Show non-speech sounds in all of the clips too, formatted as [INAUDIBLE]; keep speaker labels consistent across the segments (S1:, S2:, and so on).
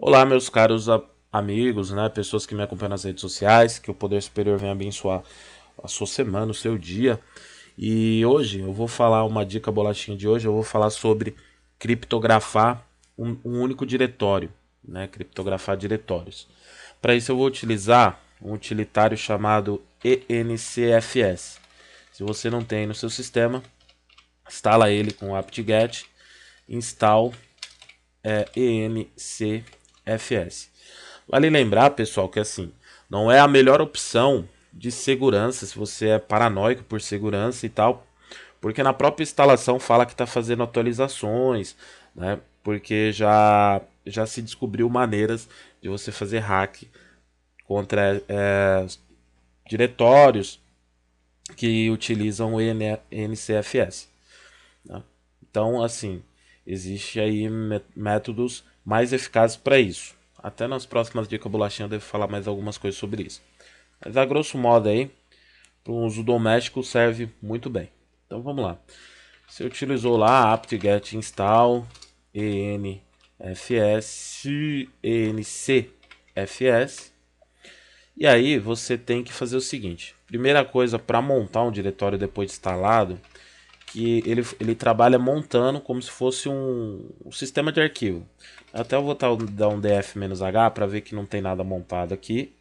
S1: Olá, meus caros amigos, né, pessoas que me acompanham nas redes sociais, que o Poder Superior venha abençoar a sua semana, o seu dia. E hoje eu vou falar uma dica bolachinha de hoje, eu vou falar sobre criptografar um, um único diretório, né, criptografar diretórios. Para isso eu vou utilizar um utilitário chamado ENCFS. Se você não tem no seu sistema, instala ele com o apt-get install é, ENCFS FS. Vale lembrar, pessoal, que assim, não é a melhor opção de segurança se você é paranoico por segurança e tal, porque na própria instalação fala que está fazendo atualizações, né? Porque já já se descobriu maneiras de você fazer hack contra é, diretórios que utilizam o NCFS. Né? Então, assim, existe aí métodos mais eficazes para isso. Até nas próximas dicas bolachinha eu devo falar mais algumas coisas sobre isso. Mas a grosso modo aí, para um uso doméstico serve muito bem. Então vamos lá. Você utilizou lá apt-get install enfs encfs e aí você tem que fazer o seguinte. Primeira coisa para montar um diretório depois de instalado, que ele, ele trabalha montando como se fosse um, um sistema de arquivo. Até eu vou tar, dar um df-h para ver que não tem nada montado aqui.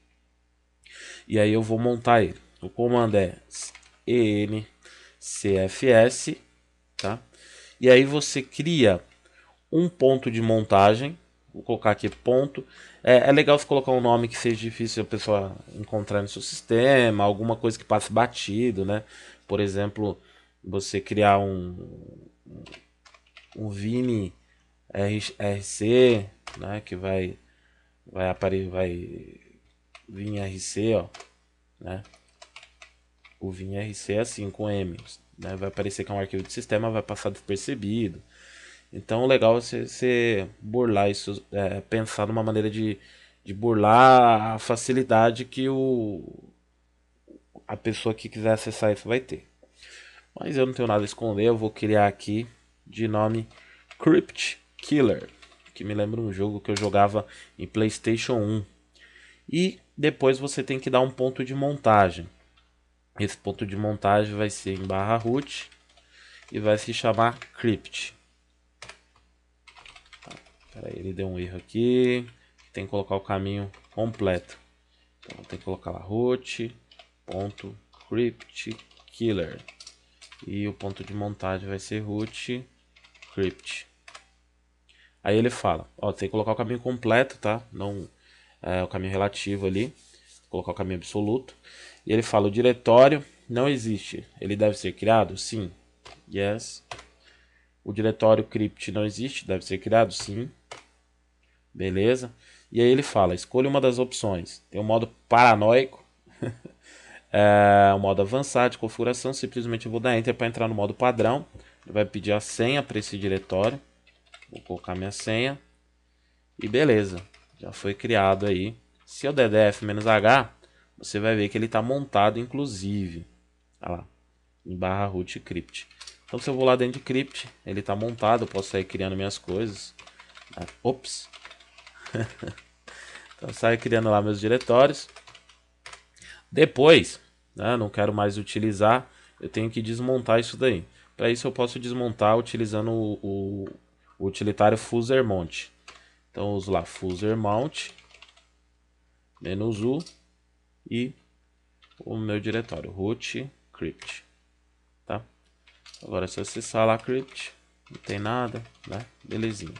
S1: E aí eu vou montar ele. O comando é encfs, tá? E aí você cria um ponto de montagem. Vou colocar aqui ponto. É, é legal você colocar um nome que seja difícil a pessoa encontrar no seu sistema, alguma coisa que passe batido, né? Por exemplo, você criar um, um Vini RC, né, que vai vai aparecer, vai vir RC, ó, né? O Vim RC é assim com M, né? Vai aparecer que é um arquivo de sistema, vai passar despercebido. Então, legal é você, você burlar isso, é, pensar numa maneira de, de burlar a facilidade que o a pessoa que quiser acessar isso vai ter. Mas eu não tenho nada a esconder, eu vou criar aqui de nome Crypt Killer, que me lembra um jogo que eu jogava em PlayStation 1. E depois você tem que dar um ponto de montagem. Esse ponto de montagem vai ser em barra root e vai se chamar Crypt. Tá, aí, ele deu um erro aqui. Tem que colocar o caminho completo. Então tem que colocar lá root.cryptkiller. killer e o ponto de montagem vai ser root crypt. Aí ele fala, ó, tem que colocar o caminho completo, tá? Não é, o caminho relativo ali, colocar o caminho absoluto. E ele fala, o diretório não existe, ele deve ser criado? Sim. Yes. O diretório crypt não existe, deve ser criado? Sim. Beleza? E aí ele fala, escolha uma das opções. Tem o um modo paranoico. [LAUGHS] É, o modo avançado de configuração, simplesmente eu vou dar Enter para entrar no modo padrão. Ele vai pedir a senha para esse diretório. Vou colocar minha senha. E beleza, já foi criado aí. Se eu der df-h, você vai ver que ele está montado inclusive. Olha lá, em barra root crypt. Então se eu vou lá dentro de crypt, ele está montado, eu posso sair criando minhas coisas. Ah, ops! [LAUGHS] então eu saio criando lá meus diretórios. Depois, né, não quero mais utilizar, eu tenho que desmontar isso daí. Para isso eu posso desmontar utilizando o, o, o utilitário Fuser Mount. Então uso lá Fuser Mount, menos U e o meu diretório, root crypt. Tá? Agora se eu acessar lá crypt, não tem nada, né? Belezinha.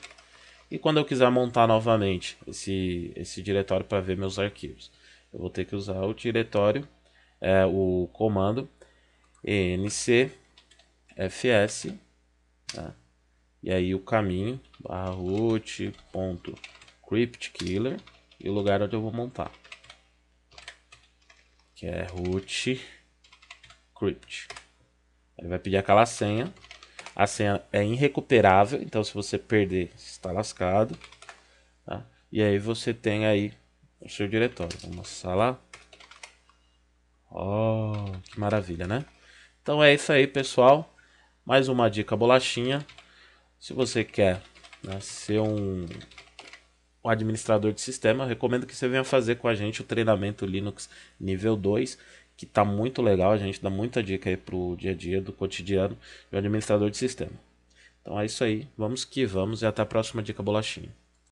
S1: E quando eu quiser montar novamente esse, esse diretório para ver meus arquivos, eu vou ter que usar o diretório, é, o comando ncfs, tá? e aí o caminho, barra root, ponto, e o lugar onde eu vou montar, que é rootcrypt Ele vai pedir aquela senha, a senha é irrecuperável, então se você perder, está lascado. Tá? E aí você tem aí seu diretório. Vamos mostrar lá. Oh, que maravilha, né? Então é isso aí, pessoal. Mais uma dica bolachinha. Se você quer né, ser um, um administrador de sistema, recomendo que você venha fazer com a gente o treinamento Linux nível 2, que está muito legal. A gente dá muita dica aí para o dia a dia, do cotidiano, do administrador de sistema. Então é isso aí. Vamos que vamos e até a próxima dica bolachinha.